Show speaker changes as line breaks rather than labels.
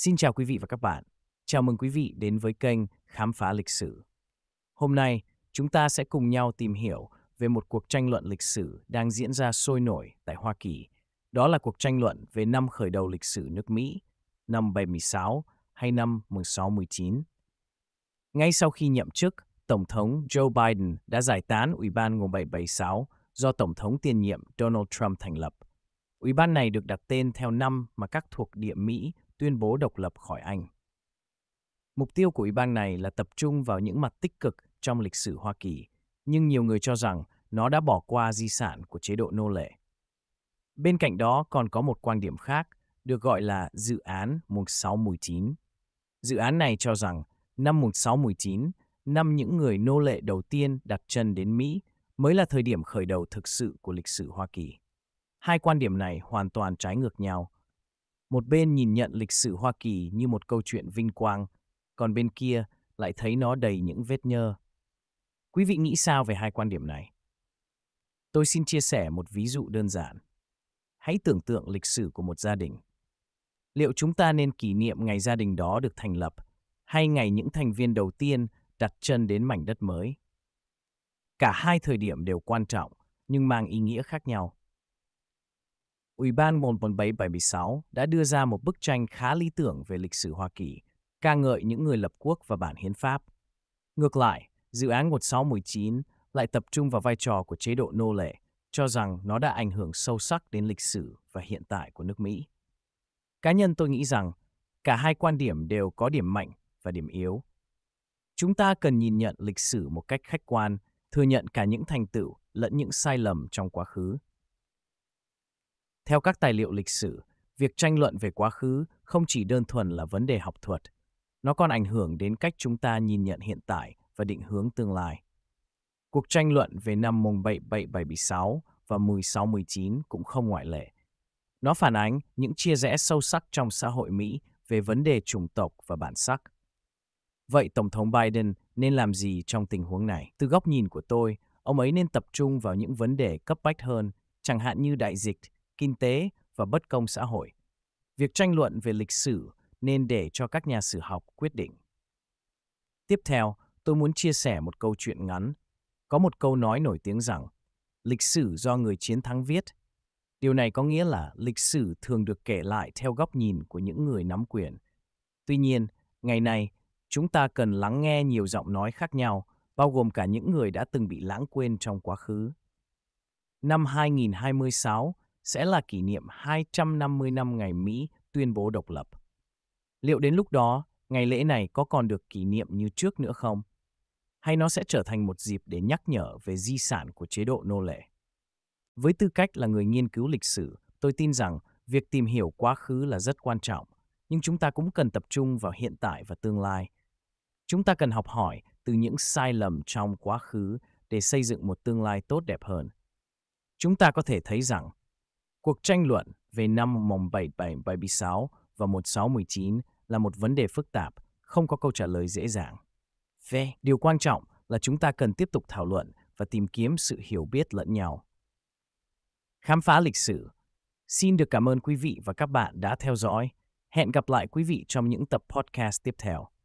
Xin chào quý vị và các bạn. Chào mừng quý vị đến với kênh Khám phá lịch sử. Hôm nay, chúng ta sẽ cùng nhau tìm hiểu về một cuộc tranh luận lịch sử đang diễn ra sôi nổi tại Hoa Kỳ. Đó là cuộc tranh luận về năm khởi đầu lịch sử nước Mỹ, năm 76 hay năm 1619. Ngay sau khi nhậm chức, Tổng thống Joe Biden đã giải tán Ủy ban gồm 776 do Tổng thống tiền nhiệm Donald Trump thành lập. Ủy ban này được đặt tên theo năm mà các thuộc địa Mỹ tuyên bố độc lập khỏi Anh. Mục tiêu của ủy ban này là tập trung vào những mặt tích cực trong lịch sử Hoa Kỳ, nhưng nhiều người cho rằng nó đã bỏ qua di sản của chế độ nô lệ. Bên cạnh đó còn có một quan điểm khác, được gọi là dự án 1619. Dự án này cho rằng năm 1619, năm những người nô lệ đầu tiên đặt chân đến Mỹ mới là thời điểm khởi đầu thực sự của lịch sử Hoa Kỳ. Hai quan điểm này hoàn toàn trái ngược nhau một bên nhìn nhận lịch sử Hoa Kỳ như một câu chuyện vinh quang, còn bên kia lại thấy nó đầy những vết nhơ. Quý vị nghĩ sao về hai quan điểm này? Tôi xin chia sẻ một ví dụ đơn giản. Hãy tưởng tượng lịch sử của một gia đình. Liệu chúng ta nên kỷ niệm ngày gia đình đó được thành lập hay ngày những thành viên đầu tiên đặt chân đến mảnh đất mới? Cả hai thời điểm đều quan trọng nhưng mang ý nghĩa khác nhau. Ủy ban 11776 đã đưa ra một bức tranh khá lý tưởng về lịch sử Hoa Kỳ, ca ngợi những người lập quốc và bản hiến pháp. Ngược lại, dự án 1619 lại tập trung vào vai trò của chế độ nô lệ, cho rằng nó đã ảnh hưởng sâu sắc đến lịch sử và hiện tại của nước Mỹ. Cá nhân tôi nghĩ rằng cả hai quan điểm đều có điểm mạnh và điểm yếu. Chúng ta cần nhìn nhận lịch sử một cách khách quan, thừa nhận cả những thành tựu lẫn những sai lầm trong quá khứ. Theo các tài liệu lịch sử, việc tranh luận về quá khứ không chỉ đơn thuần là vấn đề học thuật, nó còn ảnh hưởng đến cách chúng ta nhìn nhận hiện tại và định hướng tương lai. Cuộc tranh luận về năm 1776 và 1619 cũng không ngoại lệ. Nó phản ánh những chia rẽ sâu sắc trong xã hội Mỹ về vấn đề chủng tộc và bản sắc. Vậy Tổng thống Biden nên làm gì trong tình huống này? Từ góc nhìn của tôi, ông ấy nên tập trung vào những vấn đề cấp bách hơn, chẳng hạn như đại dịch kinh tế và bất công xã hội. Việc tranh luận về lịch sử nên để cho các nhà sử học quyết định. Tiếp theo, tôi muốn chia sẻ một câu chuyện ngắn. Có một câu nói nổi tiếng rằng, lịch sử do người chiến thắng viết. Điều này có nghĩa là lịch sử thường được kể lại theo góc nhìn của những người nắm quyền. Tuy nhiên, ngày nay, chúng ta cần lắng nghe nhiều giọng nói khác nhau, bao gồm cả những người đã từng bị lãng quên trong quá khứ. Năm 2026, sẽ là kỷ niệm 250 năm ngày Mỹ tuyên bố độc lập. Liệu đến lúc đó, ngày lễ này có còn được kỷ niệm như trước nữa không? Hay nó sẽ trở thành một dịp để nhắc nhở về di sản của chế độ nô lệ? Với tư cách là người nghiên cứu lịch sử, tôi tin rằng việc tìm hiểu quá khứ là rất quan trọng, nhưng chúng ta cũng cần tập trung vào hiện tại và tương lai. Chúng ta cần học hỏi từ những sai lầm trong quá khứ để xây dựng một tương lai tốt đẹp hơn. Chúng ta có thể thấy rằng Cuộc tranh luận về năm 1776 và 1619 là một vấn đề phức tạp, không có câu trả lời dễ dàng. Về, điều quan trọng là chúng ta cần tiếp tục thảo luận và tìm kiếm sự hiểu biết lẫn nhau. Khám phá lịch sử Xin được cảm ơn quý vị và các bạn đã theo dõi. Hẹn gặp lại quý vị trong những tập podcast tiếp theo.